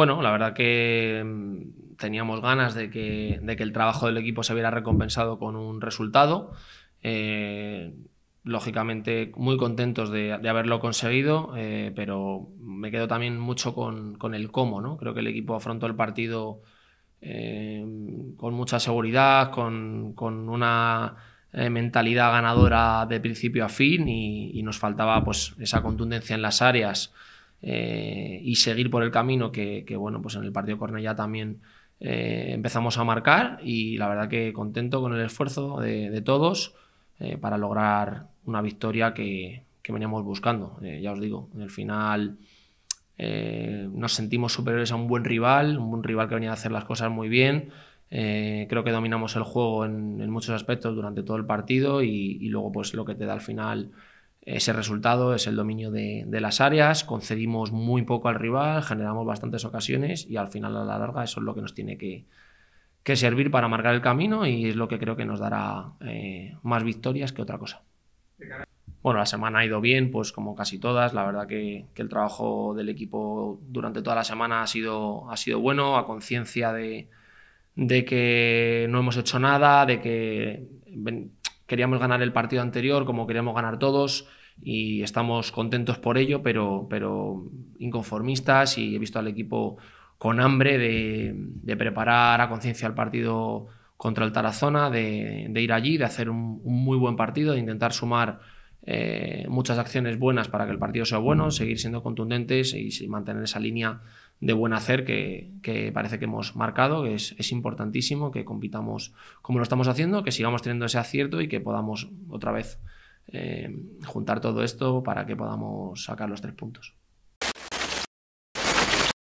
Bueno, la verdad que mm, teníamos ganas de que, el trabajo del equipo se hubiera recompensado con un resultado. Eh, lógicamente muy contentos de, haberlo conseguido, eh, pero me quedo también mucho con, el cómo, Creo que el equipo afrontó el partido eh, con mucha seguridad, con, una mentalidad ganadora de principio a fin y, nos faltaba pues, esa contundencia en las áreas eh, y seguir por el camino que, bueno, pues en el partido Cornellá también eh, empezamos a marcar y la verdad que contento con el esfuerzo de, todos eh, para lograr una victoria que, veníamos buscando. ya os digo, en el final nos sentimos superiores a un buen rival, un buen rival que venía a hacer las cosas muy bien. creo que dominamos el juego en, muchos aspectos durante todo el partido y, luego pues lo que te da al final ese resultado es el dominio de, las áreas, concedimos muy poco al rival, generamos bastantes ocasiones y al final a la larga eso es lo que nos tiene que, servir para marcar el camino y es lo que creo que nos dará eh, más victorias que otra cosa. Bueno, la semana ha ido bien, pues como casi todas. La verdad que, el trabajo del equipo durante toda la semana ha sido, ha sido bueno, a conciencia de que no hemos hecho nada, de que queríamos ganar el partido anterior, como queríamos ganar todos, y estamos contentos por ello, pero, pero inconformistas y he visto al equipo con hambre de, preparar a conciencia el partido contra el Tarazona, de, ir allí, de hacer un, muy buen partido, de intentar sumar eh, muchas acciones buenas para que el partido sea bueno, seguir siendo contundentes y mantener esa línea de buen hacer que, que parece que hemos marcado, que es, es, importantísimo que compitamos como lo estamos haciendo, que sigamos teniendo ese acierto y que podamos otra vez eh, juntar todo esto para que podamos sacar los tres puntos.